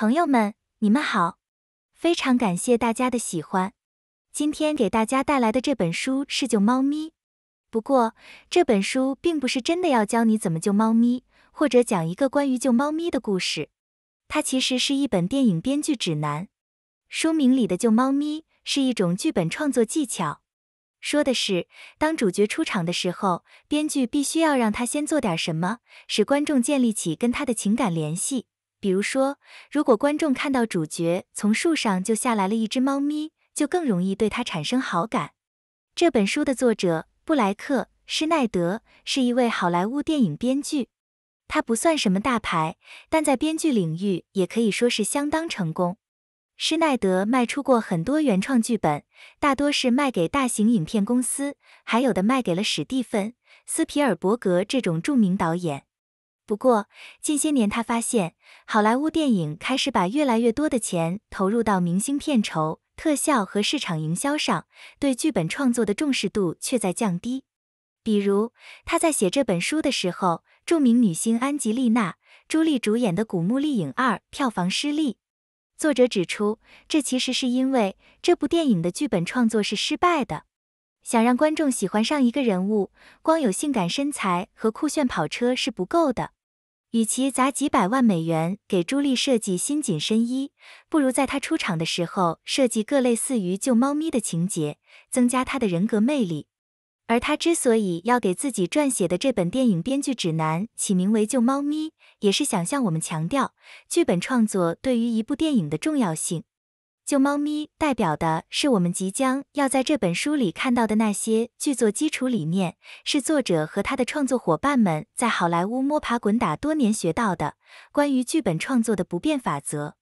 朋友们，你们好！非常感谢大家的喜欢。今天给大家带来的这本书是《救猫咪》，不过这本书并不是真的要教你怎么救猫咪，或者讲一个关于救猫咪的故事。它其实是一本电影编剧指南。书名里的“救猫咪”是一种剧本创作技巧，说的是当主角出场的时候，编剧必须要让他先做点什么，使观众建立起跟他的情感联系。比如说，如果观众看到主角从树上就下来了一只猫咪，就更容易对他产生好感。这本书的作者布莱克·施奈德是一位好莱坞电影编剧，他不算什么大牌，但在编剧领域也可以说是相当成功。施耐德卖出过很多原创剧本，大多是卖给大型影片公司，还有的卖给了史蒂芬·斯皮尔伯格这种著名导演。不过，近些年他发现，好莱坞电影开始把越来越多的钱投入到明星片酬、特效和市场营销上，对剧本创作的重视度却在降低。比如，他在写这本书的时候，著名女星安吉丽娜·朱莉主演的《古墓丽影二》票房失利，作者指出，这其实是因为这部电影的剧本创作是失败的。想让观众喜欢上一个人物，光有性感身材和酷炫跑车是不够的。与其砸几百万美元给朱莉设计新紧身衣，不如在她出场的时候设计各类似于救猫咪的情节，增加她的人格魅力。而他之所以要给自己撰写的这本电影编剧指南起名为《救猫咪》，也是想向我们强调剧本创作对于一部电影的重要性。救猫咪代表的是我们即将要在这本书里看到的那些剧作基础理念，是作者和他的创作伙伴们在好莱坞摸爬滚打多年学到的关于剧本创作的不变法则。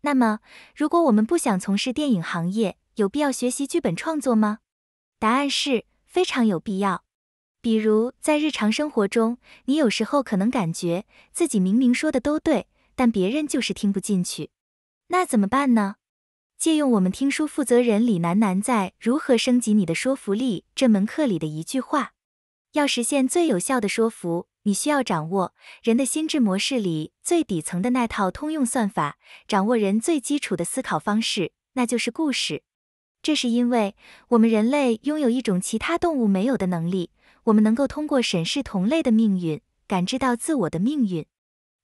那么，如果我们不想从事电影行业，有必要学习剧本创作吗？答案是非常有必要。比如在日常生活中，你有时候可能感觉自己明明说的都对，但别人就是听不进去，那怎么办呢？借用我们听书负责人李楠楠在《如何升级你的说服力》这门课里的一句话，要实现最有效的说服，你需要掌握人的心智模式里最底层的那套通用算法，掌握人最基础的思考方式，那就是故事。这是因为我们人类拥有一种其他动物没有的能力，我们能够通过审视同类的命运，感知到自我的命运。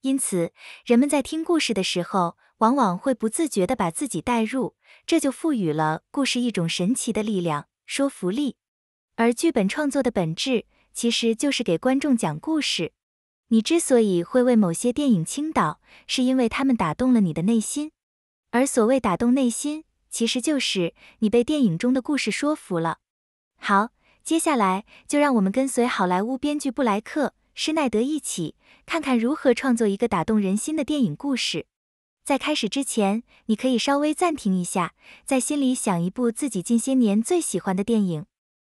因此，人们在听故事的时候，往往会不自觉地把自己带入，这就赋予了故事一种神奇的力量——说服力。而剧本创作的本质，其实就是给观众讲故事。你之所以会为某些电影倾倒，是因为他们打动了你的内心。而所谓打动内心，其实就是你被电影中的故事说服了。好，接下来就让我们跟随好莱坞编剧布莱克。施耐德一起看看如何创作一个打动人心的电影故事。在开始之前，你可以稍微暂停一下，在心里想一部自己近些年最喜欢的电影。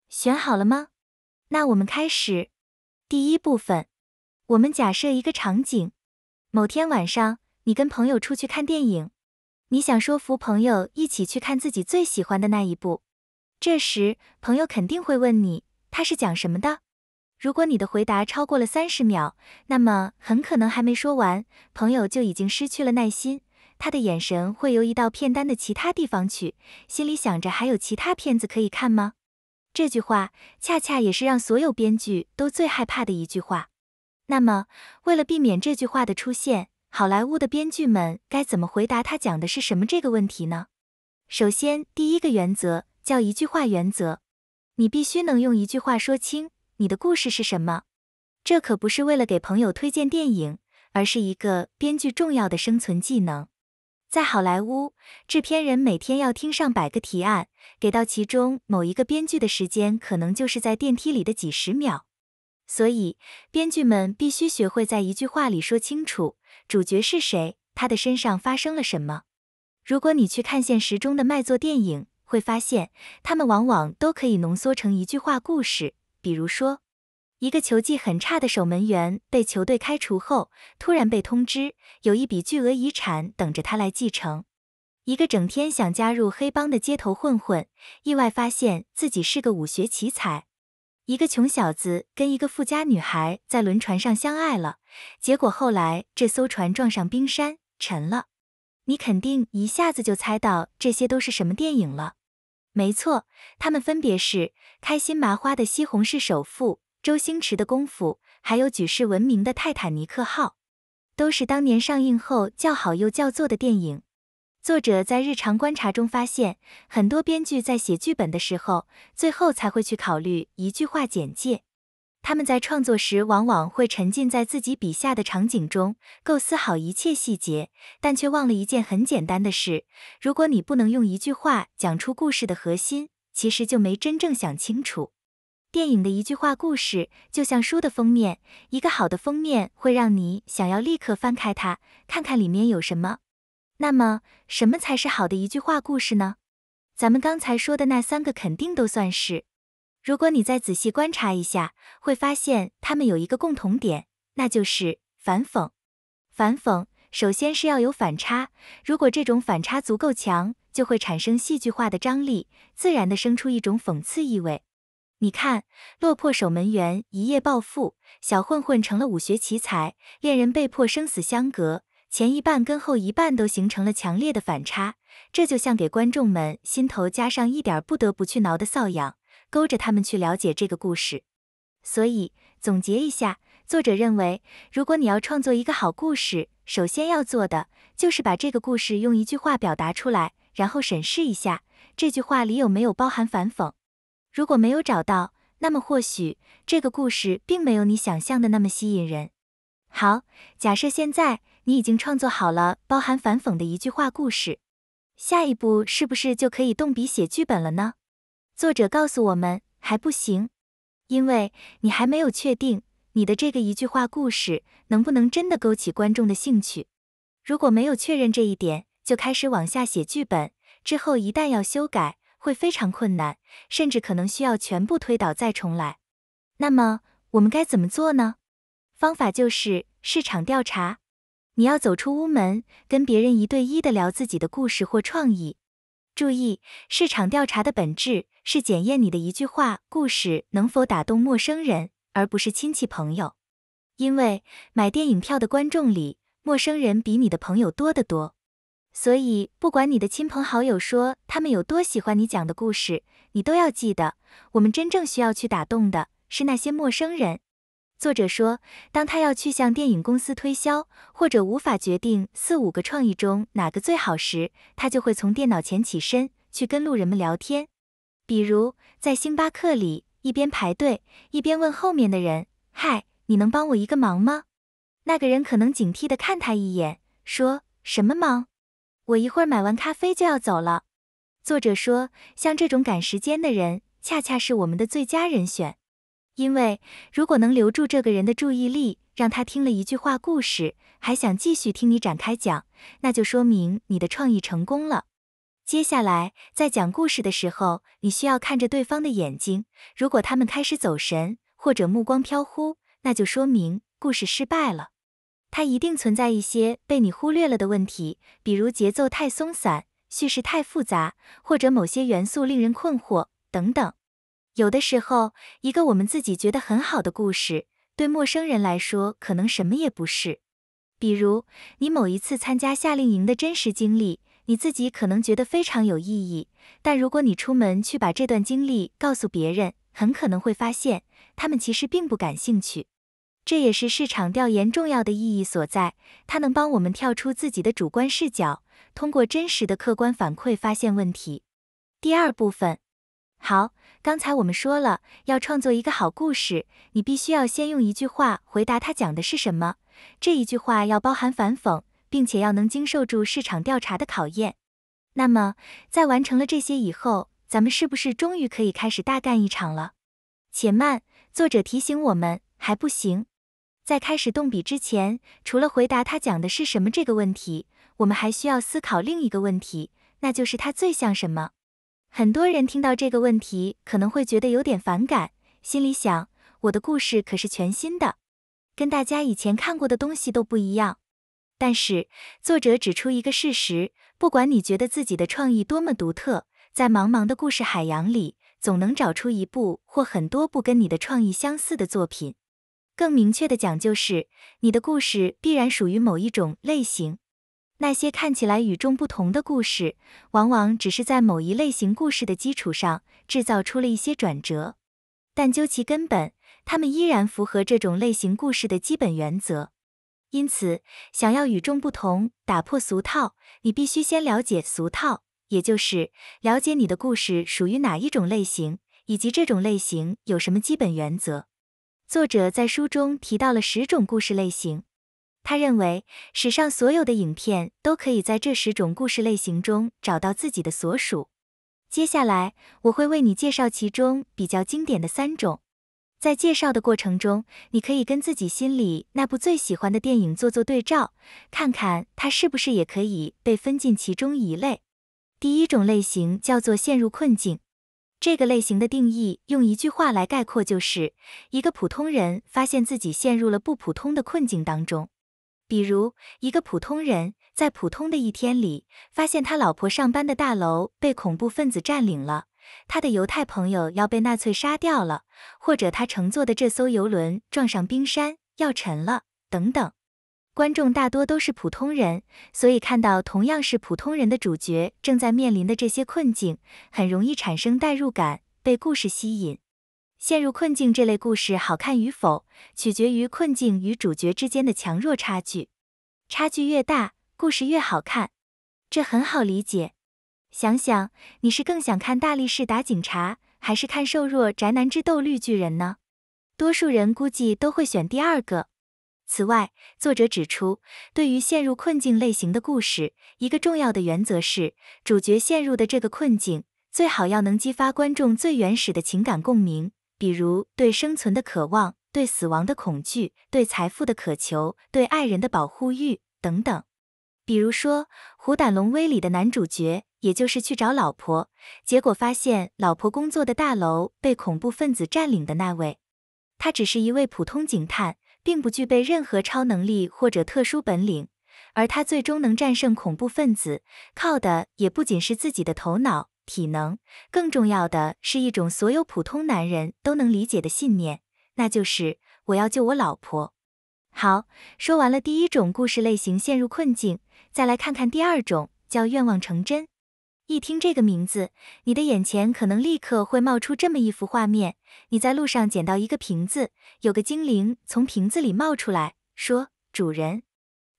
选好了吗？那我们开始。第一部分，我们假设一个场景：某天晚上，你跟朋友出去看电影，你想说服朋友一起去看自己最喜欢的那一部。这时，朋友肯定会问你，它是讲什么的？如果你的回答超过了三十秒，那么很可能还没说完，朋友就已经失去了耐心，他的眼神会游移到片单的其他地方去，心里想着还有其他片子可以看吗？这句话恰恰也是让所有编剧都最害怕的一句话。那么，为了避免这句话的出现，好莱坞的编剧们该怎么回答他讲的是什么这个问题呢？首先，第一个原则叫一句话原则，你必须能用一句话说清。你的故事是什么？这可不是为了给朋友推荐电影，而是一个编剧重要的生存技能。在好莱坞，制片人每天要听上百个提案，给到其中某一个编剧的时间，可能就是在电梯里的几十秒。所以，编剧们必须学会在一句话里说清楚主角是谁，他的身上发生了什么。如果你去看现实中的卖座电影，会发现他们往往都可以浓缩成一句话故事。比如说，一个球技很差的守门员被球队开除后，突然被通知有一笔巨额遗产等着他来继承；一个整天想加入黑帮的街头混混，意外发现自己是个武学奇才；一个穷小子跟一个富家女孩在轮船上相爱了，结果后来这艘船撞上冰山沉了。你肯定一下子就猜到这些都是什么电影了。没错，他们分别是开心麻花的《西红柿首富》，周星驰的《功夫》，还有举世闻名的《泰坦尼克号》，都是当年上映后叫好又叫座的电影。作者在日常观察中发现，很多编剧在写剧本的时候，最后才会去考虑一句话简介。他们在创作时往往会沉浸在自己笔下的场景中，构思好一切细节，但却忘了一件很简单的事：如果你不能用一句话讲出故事的核心，其实就没真正想清楚。电影的一句话故事就像书的封面，一个好的封面会让你想要立刻翻开它，看看里面有什么。那么，什么才是好的一句话故事呢？咱们刚才说的那三个肯定都算是。如果你再仔细观察一下，会发现他们有一个共同点，那就是反讽。反讽首先是要有反差，如果这种反差足够强，就会产生戏剧化的张力，自然的生出一种讽刺意味。你看，落魄守门员一夜暴富，小混混成了武学奇才，恋人被迫生死相隔，前一半跟后一半都形成了强烈的反差，这就像给观众们心头加上一点不得不去挠的瘙痒。勾着他们去了解这个故事，所以总结一下，作者认为，如果你要创作一个好故事，首先要做的就是把这个故事用一句话表达出来，然后审视一下这句话里有没有包含反讽。如果没有找到，那么或许这个故事并没有你想象的那么吸引人。好，假设现在你已经创作好了包含反讽的一句话故事，下一步是不是就可以动笔写剧本了呢？作者告诉我们还不行，因为你还没有确定你的这个一句话故事能不能真的勾起观众的兴趣。如果没有确认这一点，就开始往下写剧本，之后一旦要修改，会非常困难，甚至可能需要全部推倒再重来。那么我们该怎么做呢？方法就是市场调查。你要走出屋门，跟别人一对一的聊自己的故事或创意。注意，市场调查的本质是检验你的一句话、故事能否打动陌生人，而不是亲戚朋友。因为买电影票的观众里，陌生人比你的朋友多得多。所以，不管你的亲朋好友说他们有多喜欢你讲的故事，你都要记得，我们真正需要去打动的是那些陌生人。作者说，当他要去向电影公司推销，或者无法决定四五个创意中哪个最好时，他就会从电脑前起身，去跟路人们聊天。比如在星巴克里，一边排队，一边问后面的人：“嗨，你能帮我一个忙吗？”那个人可能警惕的看他一眼，说什么忙？我一会儿买完咖啡就要走了。作者说，像这种赶时间的人，恰恰是我们的最佳人选。因为如果能留住这个人的注意力，让他听了一句话故事，还想继续听你展开讲，那就说明你的创意成功了。接下来在讲故事的时候，你需要看着对方的眼睛。如果他们开始走神或者目光飘忽，那就说明故事失败了。它一定存在一些被你忽略了的问题，比如节奏太松散、叙事太复杂，或者某些元素令人困惑等等。有的时候，一个我们自己觉得很好的故事，对陌生人来说可能什么也不是。比如，你某一次参加夏令营的真实经历，你自己可能觉得非常有意义，但如果你出门去把这段经历告诉别人，很可能会发现他们其实并不感兴趣。这也是市场调研重要的意义所在，它能帮我们跳出自己的主观视角，通过真实的客观反馈发现问题。第二部分。好，刚才我们说了，要创作一个好故事，你必须要先用一句话回答他讲的是什么。这一句话要包含反讽，并且要能经受住市场调查的考验。那么，在完成了这些以后，咱们是不是终于可以开始大干一场了？且慢，作者提醒我们还不行。在开始动笔之前，除了回答他讲的是什么这个问题，我们还需要思考另一个问题，那就是他最像什么。很多人听到这个问题可能会觉得有点反感，心里想：我的故事可是全新的，跟大家以前看过的东西都不一样。但是作者指出一个事实：不管你觉得自己的创意多么独特，在茫茫的故事海洋里，总能找出一部或很多部跟你的创意相似的作品。更明确的讲，就是你的故事必然属于某一种类型。那些看起来与众不同的故事，往往只是在某一类型故事的基础上制造出了一些转折，但究其根本，它们依然符合这种类型故事的基本原则。因此，想要与众不同、打破俗套，你必须先了解俗套，也就是了解你的故事属于哪一种类型，以及这种类型有什么基本原则。作者在书中提到了十种故事类型。他认为，史上所有的影片都可以在这十种故事类型中找到自己的所属。接下来，我会为你介绍其中比较经典的三种。在介绍的过程中，你可以跟自己心里那部最喜欢的电影做做对照，看看它是不是也可以被分进其中一类。第一种类型叫做陷入困境。这个类型的定义用一句话来概括，就是一个普通人发现自己陷入了不普通的困境当中。比如，一个普通人在普通的一天里，发现他老婆上班的大楼被恐怖分子占领了，他的犹太朋友要被纳粹杀掉了，或者他乘坐的这艘游轮撞上冰山要沉了，等等。观众大多都是普通人，所以看到同样是普通人的主角正在面临的这些困境，很容易产生代入感，被故事吸引。陷入困境这类故事好看与否，取决于困境与主角之间的强弱差距，差距越大，故事越好看。这很好理解，想想你是更想看大力士打警察，还是看瘦弱宅男之斗绿巨人呢？多数人估计都会选第二个。此外，作者指出，对于陷入困境类型的故事，一个重要的原则是，主角陷入的这个困境最好要能激发观众最原始的情感共鸣。比如对生存的渴望、对死亡的恐惧、对财富的渴求、对爱人的保护欲等等。比如说《虎胆龙威》里的男主角，也就是去找老婆，结果发现老婆工作的大楼被恐怖分子占领的那位，他只是一位普通警探，并不具备任何超能力或者特殊本领，而他最终能战胜恐怖分子，靠的也不仅是自己的头脑。体能，更重要的是一种所有普通男人都能理解的信念，那就是我要救我老婆。好，说完了第一种故事类型，陷入困境，再来看看第二种，叫愿望成真。一听这个名字，你的眼前可能立刻会冒出这么一幅画面：你在路上捡到一个瓶子，有个精灵从瓶子里冒出来，说：“主人，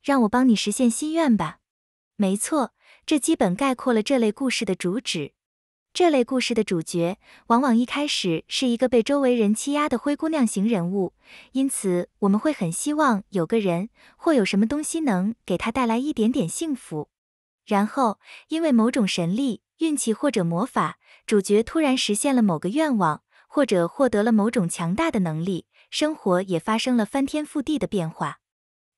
让我帮你实现心愿吧。”没错，这基本概括了这类故事的主旨。这类故事的主角，往往一开始是一个被周围人欺压的灰姑娘型人物，因此我们会很希望有个人或有什么东西能给他带来一点点幸福。然后，因为某种神力、运气或者魔法，主角突然实现了某个愿望，或者获得了某种强大的能力，生活也发生了翻天覆地的变化。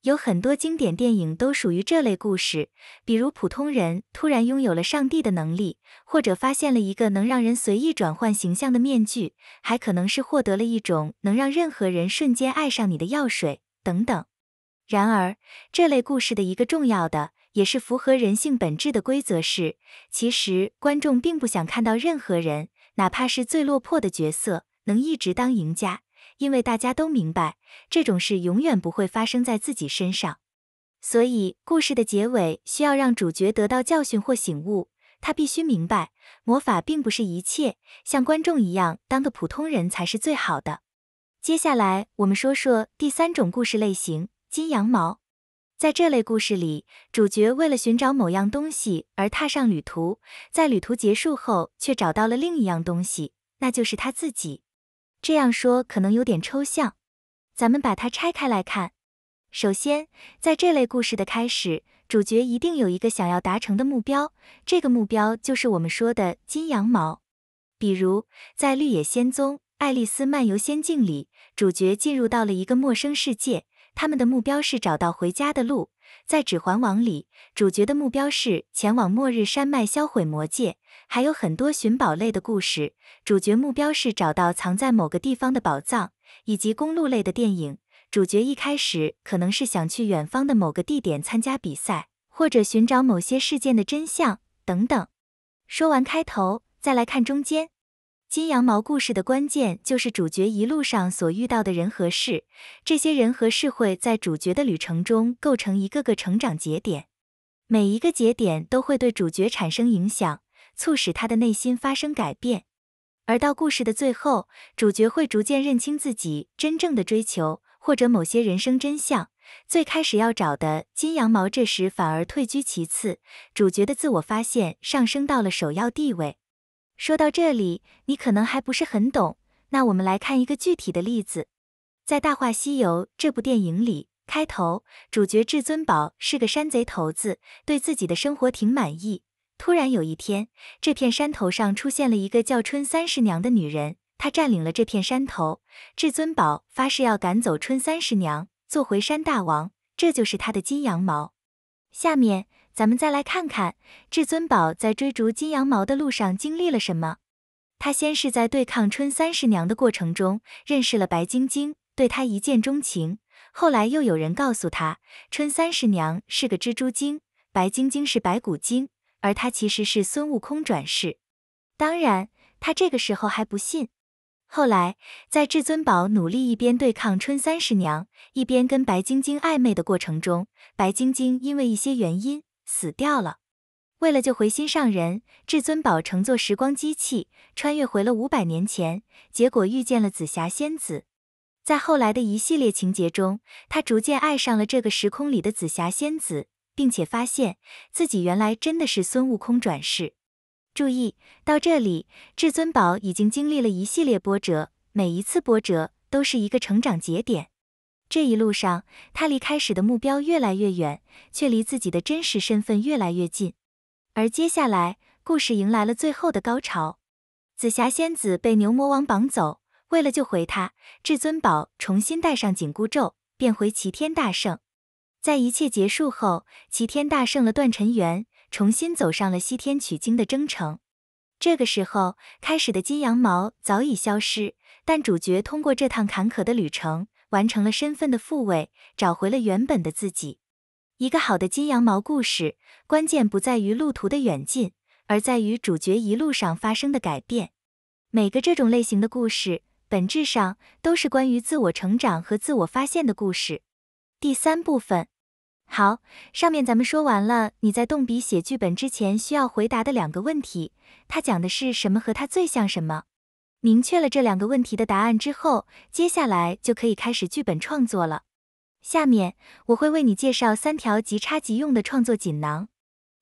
有很多经典电影都属于这类故事，比如普通人突然拥有了上帝的能力，或者发现了一个能让人随意转换形象的面具，还可能是获得了一种能让任何人瞬间爱上你的药水等等。然而，这类故事的一个重要的，也是符合人性本质的规则是，其实观众并不想看到任何人，哪怕是最落魄的角色，能一直当赢家。因为大家都明白，这种事永远不会发生在自己身上，所以故事的结尾需要让主角得到教训或醒悟，他必须明白魔法并不是一切，像观众一样当个普通人才是最好的。接下来我们说说第三种故事类型——金羊毛。在这类故事里，主角为了寻找某样东西而踏上旅途，在旅途结束后却找到了另一样东西，那就是他自己。这样说可能有点抽象，咱们把它拆开来看。首先，在这类故事的开始，主角一定有一个想要达成的目标，这个目标就是我们说的“金羊毛”。比如，在《绿野仙踪》《爱丽丝漫游仙境》里，主角进入到了一个陌生世界，他们的目标是找到回家的路；在《指环王》里，主角的目标是前往末日山脉销毁魔戒。还有很多寻宝类的故事，主角目标是找到藏在某个地方的宝藏，以及公路类的电影，主角一开始可能是想去远方的某个地点参加比赛，或者寻找某些事件的真相等等。说完开头，再来看中间。金羊毛故事的关键就是主角一路上所遇到的人和事，这些人和事会在主角的旅程中构成一个个成长节点，每一个节点都会对主角产生影响。促使他的内心发生改变，而到故事的最后，主角会逐渐认清自己真正的追求或者某些人生真相。最开始要找的金羊毛，这时反而退居其次，主角的自我发现上升到了首要地位。说到这里，你可能还不是很懂，那我们来看一个具体的例子。在《大话西游》这部电影里，开头主角至尊宝是个山贼头子，对自己的生活挺满意。突然有一天，这片山头上出现了一个叫春三十娘的女人，她占领了这片山头。至尊宝发誓要赶走春三十娘，做回山大王，这就是他的金羊毛。下面咱们再来看看至尊宝在追逐金羊毛的路上经历了什么。他先是在对抗春三十娘的过程中认识了白晶晶，对她一见钟情。后来又有人告诉他，春三十娘是个蜘蛛精，白晶晶是白骨精。而他其实是孙悟空转世，当然他这个时候还不信。后来在至尊宝努力一边对抗春三十娘，一边跟白晶晶暧昧的过程中，白晶晶因为一些原因死掉了。为了救回心上人，至尊宝乘坐时光机器穿越回了五百年前，结果遇见了紫霞仙子。在后来的一系列情节中，他逐渐爱上了这个时空里的紫霞仙子。并且发现自己原来真的是孙悟空转世。注意，到这里，至尊宝已经经历了一系列波折，每一次波折都是一个成长节点。这一路上，他离开始的目标越来越远，却离自己的真实身份越来越近。而接下来，故事迎来了最后的高潮。紫霞仙子被牛魔王绑走，为了救回他，至尊宝重新戴上紧箍咒，变回齐天大圣。在一切结束后，齐天大圣了段尘缘，重新走上了西天取经的征程。这个时候开始的金羊毛早已消失，但主角通过这趟坎坷的旅程，完成了身份的复位，找回了原本的自己。一个好的金羊毛故事，关键不在于路途的远近，而在于主角一路上发生的改变。每个这种类型的故事，本质上都是关于自我成长和自我发现的故事。第三部分。好，上面咱们说完了，你在动笔写剧本之前需要回答的两个问题，它讲的是什么和它最像什么。明确了这两个问题的答案之后，接下来就可以开始剧本创作了。下面我会为你介绍三条即插即用的创作锦囊。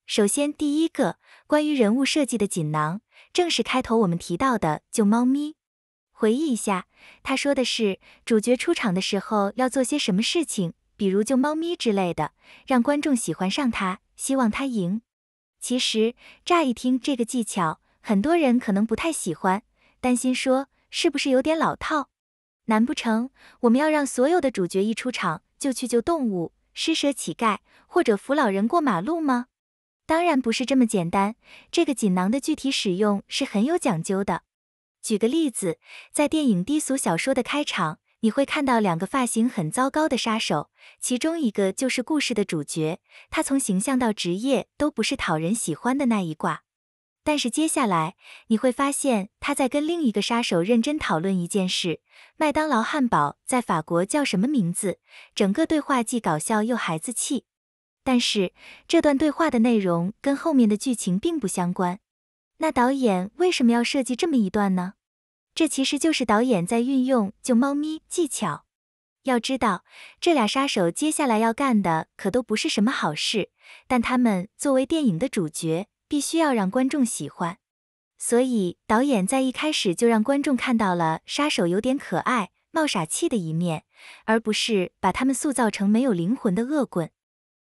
首先，第一个关于人物设计的锦囊，正是开头我们提到的救猫咪。回忆一下，他说的是主角出场的时候要做些什么事情。比如救猫咪之类的，让观众喜欢上它，希望它赢。其实乍一听这个技巧，很多人可能不太喜欢，担心说是不是有点老套？难不成我们要让所有的主角一出场就去救动物、施舍乞丐或者扶老人过马路吗？当然不是这么简单，这个锦囊的具体使用是很有讲究的。举个例子，在电影《低俗小说》的开场。你会看到两个发型很糟糕的杀手，其中一个就是故事的主角，他从形象到职业都不是讨人喜欢的那一挂。但是接下来你会发现他在跟另一个杀手认真讨论一件事：麦当劳汉堡在法国叫什么名字？整个对话既搞笑又孩子气，但是这段对话的内容跟后面的剧情并不相关。那导演为什么要设计这么一段呢？这其实就是导演在运用“救猫咪”技巧。要知道，这俩杀手接下来要干的可都不是什么好事，但他们作为电影的主角，必须要让观众喜欢。所以，导演在一开始就让观众看到了杀手有点可爱、冒傻气的一面，而不是把他们塑造成没有灵魂的恶棍。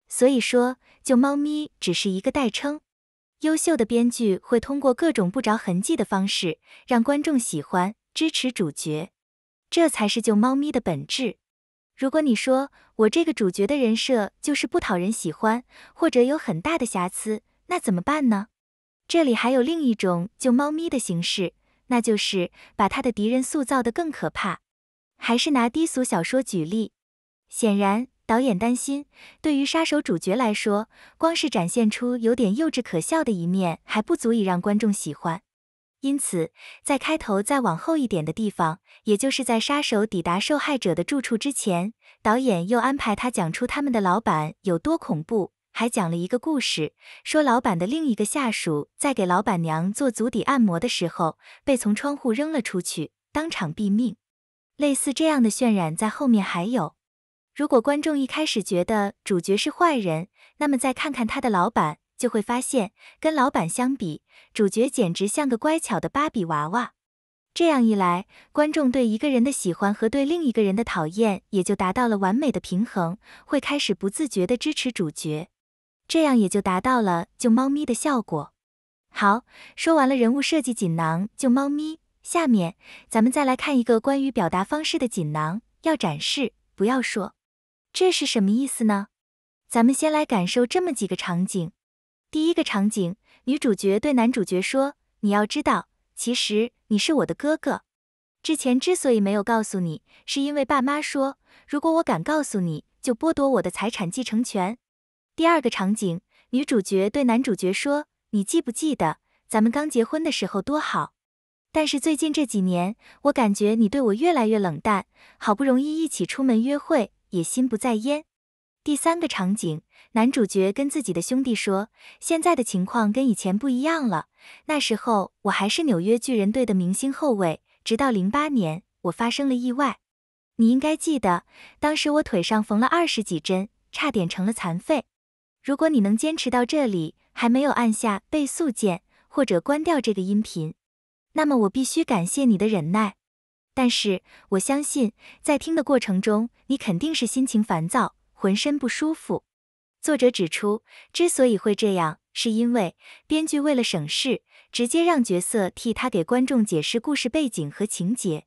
所以说，“救猫咪”只是一个代称。优秀的编剧会通过各种不着痕迹的方式，让观众喜欢支持主角，这才是救猫咪的本质。如果你说我这个主角的人设就是不讨人喜欢，或者有很大的瑕疵，那怎么办呢？这里还有另一种救猫咪的形式，那就是把他的敌人塑造得更可怕。还是拿低俗小说举例，显然。导演担心，对于杀手主角来说，光是展现出有点幼稚可笑的一面还不足以让观众喜欢，因此在开头再往后一点的地方，也就是在杀手抵达受害者的住处之前，导演又安排他讲出他们的老板有多恐怖，还讲了一个故事，说老板的另一个下属在给老板娘做足底按摩的时候被从窗户扔了出去，当场毙命。类似这样的渲染在后面还有。如果观众一开始觉得主角是坏人，那么再看看他的老板，就会发现跟老板相比，主角简直像个乖巧的芭比娃娃。这样一来，观众对一个人的喜欢和对另一个人的讨厌也就达到了完美的平衡，会开始不自觉的支持主角，这样也就达到了救猫咪的效果。好，说完了人物设计锦囊救猫咪，下面咱们再来看一个关于表达方式的锦囊，要展示，不要说。这是什么意思呢？咱们先来感受这么几个场景。第一个场景，女主角对男主角说：“你要知道，其实你是我的哥哥。之前之所以没有告诉你，是因为爸妈说，如果我敢告诉你，就剥夺我的财产继承权。”第二个场景，女主角对男主角说：“你记不记得咱们刚结婚的时候多好？但是最近这几年，我感觉你对我越来越冷淡。好不容易一起出门约会。”也心不在焉。第三个场景，男主角跟自己的兄弟说：“现在的情况跟以前不一样了。那时候我还是纽约巨人队的明星后卫，直到零八年我发生了意外。你应该记得，当时我腿上缝了二十几针，差点成了残废。如果你能坚持到这里，还没有按下倍速键或者关掉这个音频，那么我必须感谢你的忍耐。”但是我相信，在听的过程中，你肯定是心情烦躁，浑身不舒服。作者指出，之所以会这样，是因为编剧为了省事，直接让角色替他给观众解释故事背景和情节。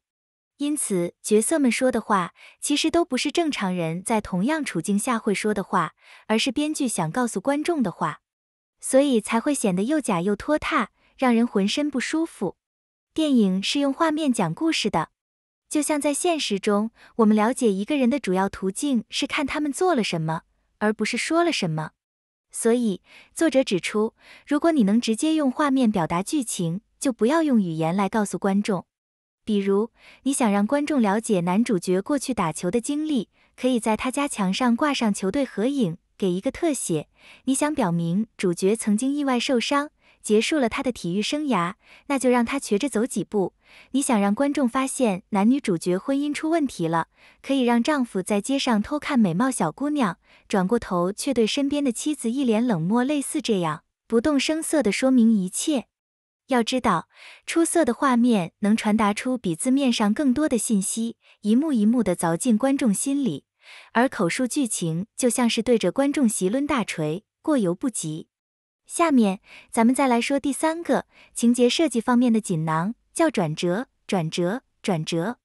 因此，角色们说的话其实都不是正常人在同样处境下会说的话，而是编剧想告诉观众的话，所以才会显得又假又拖沓，让人浑身不舒服。电影是用画面讲故事的。就像在现实中，我们了解一个人的主要途径是看他们做了什么，而不是说了什么。所以，作者指出，如果你能直接用画面表达剧情，就不要用语言来告诉观众。比如，你想让观众了解男主角过去打球的经历，可以在他家墙上挂上球队合影，给一个特写。你想表明主角曾经意外受伤。结束了他的体育生涯，那就让他瘸着走几步。你想让观众发现男女主角婚姻出问题了，可以让丈夫在街上偷看美貌小姑娘，转过头却对身边的妻子一脸冷漠，类似这样不动声色地说明一切。要知道，出色的画面能传达出比字面上更多的信息，一幕一幕地凿进观众心里，而口述剧情就像是对着观众席抡大锤，过犹不及。下面咱们再来说第三个情节设计方面的锦囊，叫转折，转折，转折。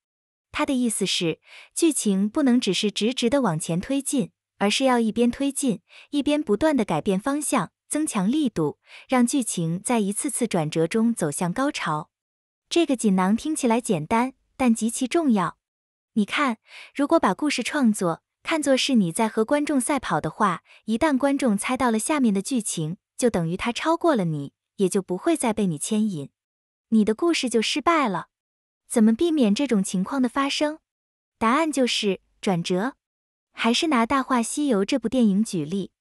它的意思是，剧情不能只是直直的往前推进，而是要一边推进，一边不断的改变方向，增强力度，让剧情在一次次转折中走向高潮。这个锦囊听起来简单，但极其重要。你看，如果把故事创作看作是你在和观众赛跑的话，一旦观众猜到了下面的剧情，就等于他超过了你，也就不会再被你牵引，你的故事就失败了。怎么避免这种情况的发生？答案就是转折。还是拿《大话西游》这部电影举例，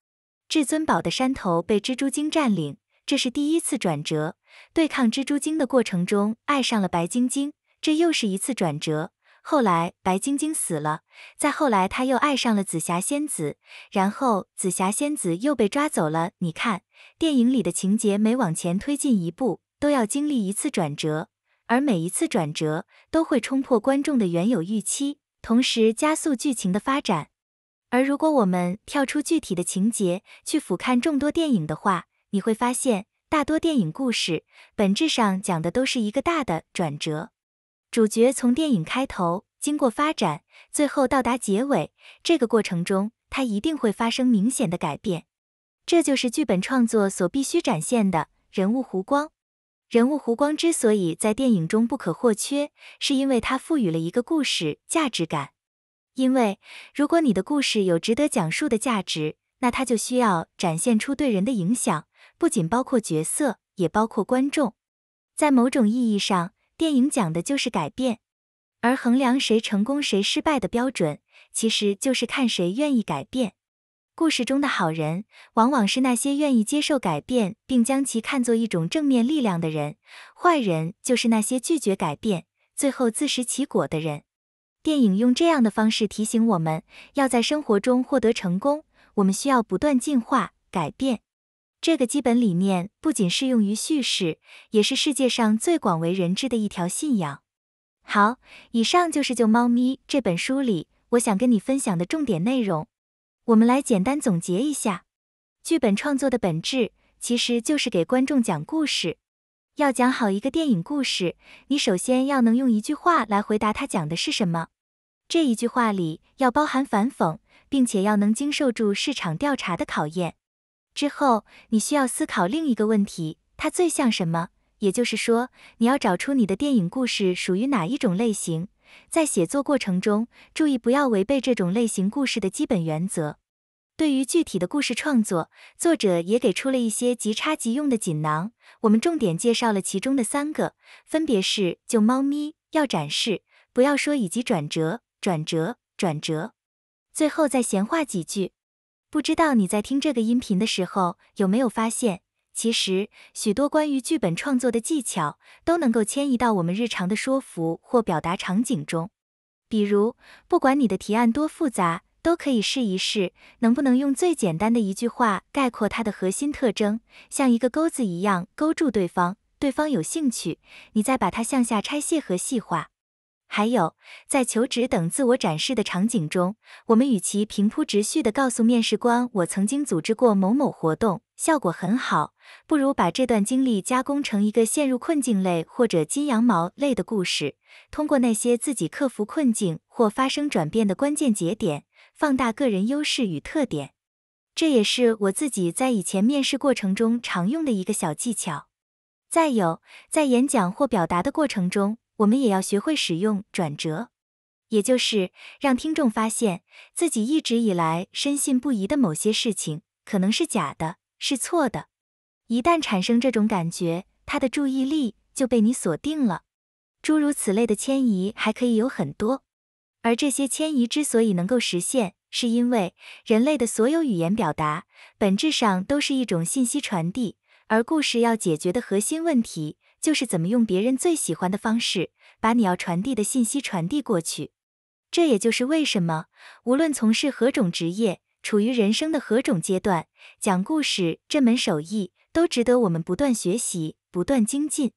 至尊宝的山头被蜘蛛精占领，这是第一次转折；对抗蜘蛛精的过程中，爱上了白晶晶，这又是一次转折。后来，白晶晶死了。再后来，他又爱上了紫霞仙子。然后，紫霞仙子又被抓走了。你看，电影里的情节每往前推进一步，都要经历一次转折，而每一次转折都会冲破观众的原有预期，同时加速剧情的发展。而如果我们跳出具体的情节去俯瞰众多电影的话，你会发现，大多电影故事本质上讲的都是一个大的转折。主角从电影开头经过发展，最后到达结尾，这个过程中他一定会发生明显的改变，这就是剧本创作所必须展现的人物弧光。人物弧光之所以在电影中不可或缺，是因为它赋予了一个故事价值感。因为如果你的故事有值得讲述的价值，那它就需要展现出对人的影响，不仅包括角色，也包括观众。在某种意义上。电影讲的就是改变，而衡量谁成功谁失败的标准，其实就是看谁愿意改变。故事中的好人往往是那些愿意接受改变，并将其看作一种正面力量的人；坏人就是那些拒绝改变，最后自食其果的人。电影用这样的方式提醒我们，要在生活中获得成功，我们需要不断进化、改变。这个基本理念不仅适用于叙事，也是世界上最广为人知的一条信仰。好，以上就是《救猫咪》这本书里我想跟你分享的重点内容。我们来简单总结一下：剧本创作的本质其实就是给观众讲故事。要讲好一个电影故事，你首先要能用一句话来回答他讲的是什么。这一句话里要包含反讽，并且要能经受住市场调查的考验。之后，你需要思考另一个问题，它最像什么？也就是说，你要找出你的电影故事属于哪一种类型。在写作过程中，注意不要违背这种类型故事的基本原则。对于具体的故事创作，作者也给出了一些即插即用的锦囊，我们重点介绍了其中的三个，分别是救猫咪、要展示、不要说以及转折、转折、转折。最后再闲话几句。不知道你在听这个音频的时候有没有发现，其实许多关于剧本创作的技巧都能够迁移到我们日常的说服或表达场景中。比如，不管你的提案多复杂，都可以试一试能不能用最简单的一句话概括它的核心特征，像一个钩子一样勾住对方。对方有兴趣，你再把它向下拆卸和细化。还有，在求职等自我展示的场景中，我们与其平铺直叙的告诉面试官我曾经组织过某某活动，效果很好，不如把这段经历加工成一个陷入困境类或者金羊毛类的故事，通过那些自己克服困境或发生转变的关键节点，放大个人优势与特点。这也是我自己在以前面试过程中常用的一个小技巧。再有，在演讲或表达的过程中。我们也要学会使用转折，也就是让听众发现自己一直以来深信不疑的某些事情可能是假的，是错的。一旦产生这种感觉，他的注意力就被你锁定了。诸如此类的迁移还可以有很多，而这些迁移之所以能够实现，是因为人类的所有语言表达本质上都是一种信息传递，而故事要解决的核心问题。就是怎么用别人最喜欢的方式，把你要传递的信息传递过去。这也就是为什么，无论从事何种职业，处于人生的何种阶段，讲故事这门手艺都值得我们不断学习、不断精进。